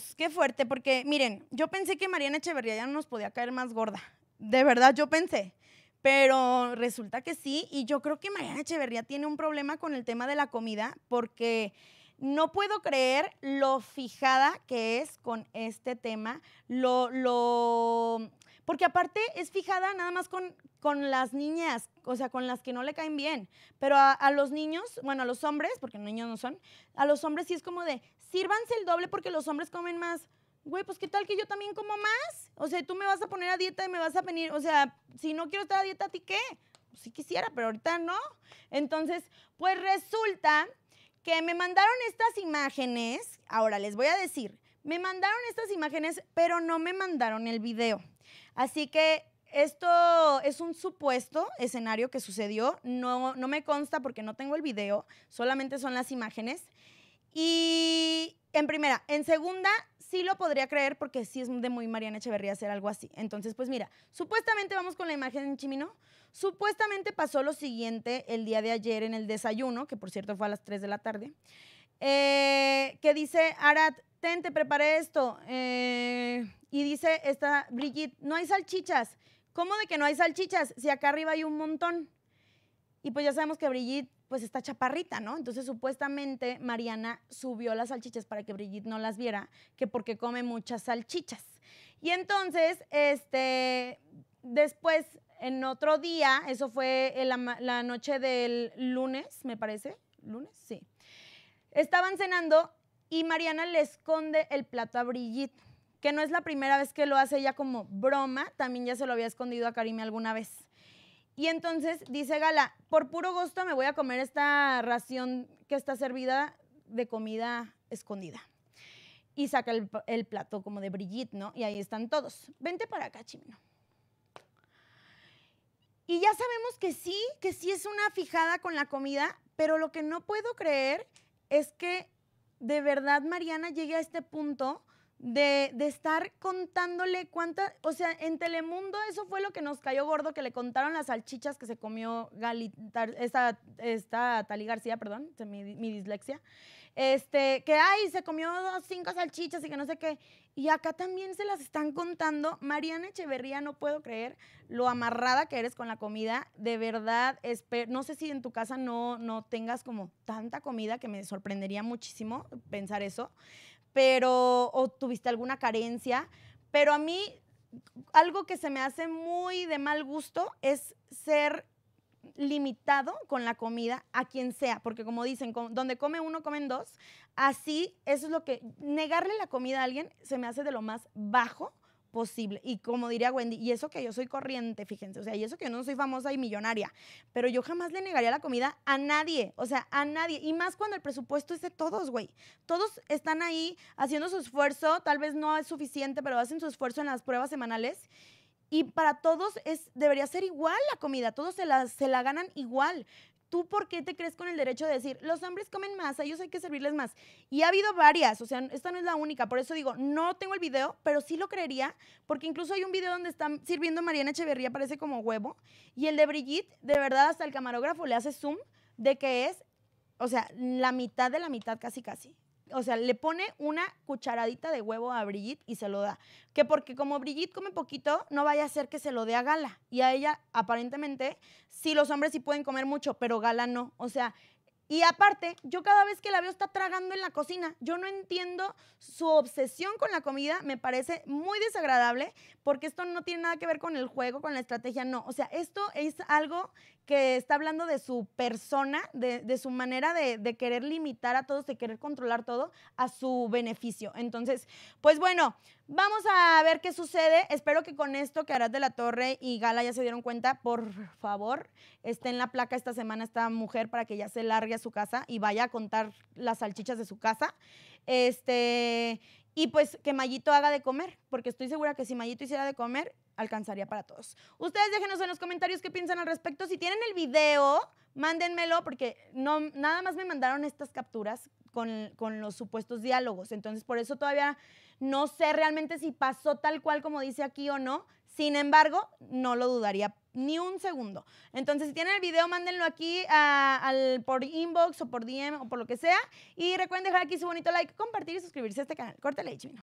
Pues, qué fuerte, porque miren, yo pensé que Mariana Echeverría ya no nos podía caer más gorda. De verdad, yo pensé. Pero resulta que sí, y yo creo que Mariana Echeverría tiene un problema con el tema de la comida, porque no puedo creer lo fijada que es con este tema, lo, lo porque aparte es fijada nada más con, con las niñas, o sea, con las que no le caen bien. Pero a, los niños, bueno, a los hombres, porque niños no son, a los hombres sí es como de, sírvanse el doble porque los hombres comen más. Güey, pues qué tal que yo también como más. O sea, tú me vas a poner a dieta y me vas a venir. O sea, si no quiero estar a dieta, ¿a ti qué? Pues sí quisiera, pero ahorita no. Entonces, pues resulta que me mandaron estas imágenes. Ahora les voy a decir, me mandaron estas imágenes, pero no me mandaron el video. Así que esto es un supuesto escenario que sucedió. No, no me consta porque no tengo el video, solamente son las imágenes. Y en primera, en segunda, sí lo podría creer porque sí es de muy Mariana Echeverría hacer algo así. Entonces, pues mira, supuestamente vamos con la imagen en Chimino. Supuestamente pasó lo siguiente el día de ayer en el desayuno, que por cierto fue a las 3 de la tarde, eh, que dice Arat, ten, te preparé esto. Eh, y dice esta Brigitte, no hay salchichas. ¿Cómo de que no hay salchichas si acá arriba hay un montón? Y pues ya sabemos que Brigitte pues está chaparrita, ¿no? Entonces supuestamente Mariana subió las salchichas para que Brigitte no las viera, que porque come muchas salchichas. Y entonces, este, después, en otro día, eso fue la noche del lunes, me parece, lunes, sí, estaban cenando y Mariana le esconde el plato a Brigitte, que no es la primera vez que lo hace ella como broma, también ya se lo había escondido a Karime alguna vez. Y entonces dice Gala, por puro gusto me voy a comer esta ración que está servida de comida escondida. Y saca el, plato como de Brigitte, ¿no? Y ahí están todos. Vente para acá, Chimino. Y ya sabemos que sí, que sí es una fijada con la comida, pero lo que no puedo creer es que de verdad Mariana llegue a este punto de, estar contándole cuánta, o sea, en Telemundo eso fue lo que nos cayó gordo, que le contaron las salchichas que se comió Gali, esta, esta Tali García, perdón, mi, dislexia, este, que, ay, se comió cinco salchichas y que no sé qué, y acá también se las están contando. Mariana Echeverría, no puedo creer lo amarrada que eres con la comida, de verdad, no sé si en tu casa no, no tengas como tanta comida, que me sorprendería muchísimo pensar eso, pero o tuviste alguna carencia, pero a mí algo que se me hace muy de mal gusto es ser limitado con la comida a quien sea, porque como dicen, donde come uno, comen dos. Así, eso es lo que, negarle la comida a alguien se me hace de lo más bajo posible. Y como diría Wendy, y eso que yo soy corriente, fíjense, o sea, y eso que yo no soy famosa y millonaria, pero yo jamás le negaría la comida a nadie, o sea, a nadie. Y más cuando el presupuesto es de todos, güey. Todos están ahí haciendo su esfuerzo, tal vez no es suficiente, pero hacen su esfuerzo en las pruebas semanales. Y para todos es, debería ser igual la comida, todos se la, se la ganan igual. ¿tú por qué te crees con el derecho de decir, los hombres comen más, a ellos hay que servirles más? Y ha habido varias, o sea, esta no es la única, por eso digo, no tengo el video, pero sí lo creería, porque incluso hay un video donde están sirviendo Mariana Echeverría, parece como huevo, y el de Brigitte, de verdad, hasta el camarógrafo le hace zoom de que es, o sea, la mitad de la mitad casi casi o sea, le pone una cucharadita de huevo a Brigitte y se lo da. Que porque como Brigitte come poquito, no vaya a ser que se lo dé a Gala. Y a ella, aparentemente, sí, los hombres sí pueden comer mucho, pero Gala no. O sea, y aparte, yo cada vez que la veo está tragando en la cocina. Yo no entiendo su obsesión con la comida. Me parece muy desagradable porque esto no tiene nada que ver con el juego, con la estrategia, no. O sea, esto es algo que está hablando de su persona, de, su manera de, querer limitar a todos, de querer controlar todo a su beneficio. Entonces, pues bueno, vamos a ver qué sucede. Espero que con esto que Arad de la Torre y Gala ya se dieron cuenta, por favor, esté en la placa esta semana esta mujer para que ya se largue a su casa y vaya a contar las salchichas de su casa. Este, y pues que Mayito haga de comer, porque estoy segura que si Mayito hiciera de comer, alcanzaría para todos. Ustedes déjenos en los comentarios qué piensan al respecto. Si tienen el video, mándenmelo porque no, nada más me mandaron estas capturas con, los supuestos diálogos. Entonces, por eso todavía no sé realmente si pasó tal cual como dice aquí o no. Sin embargo, no lo dudaría ni un segundo. Entonces, si tienen el video, mándenlo aquí al, por inbox o por DM o por lo que sea. Y recuerden dejar aquí su bonito like, compartir y suscribirse a este canal. Córtale, chino.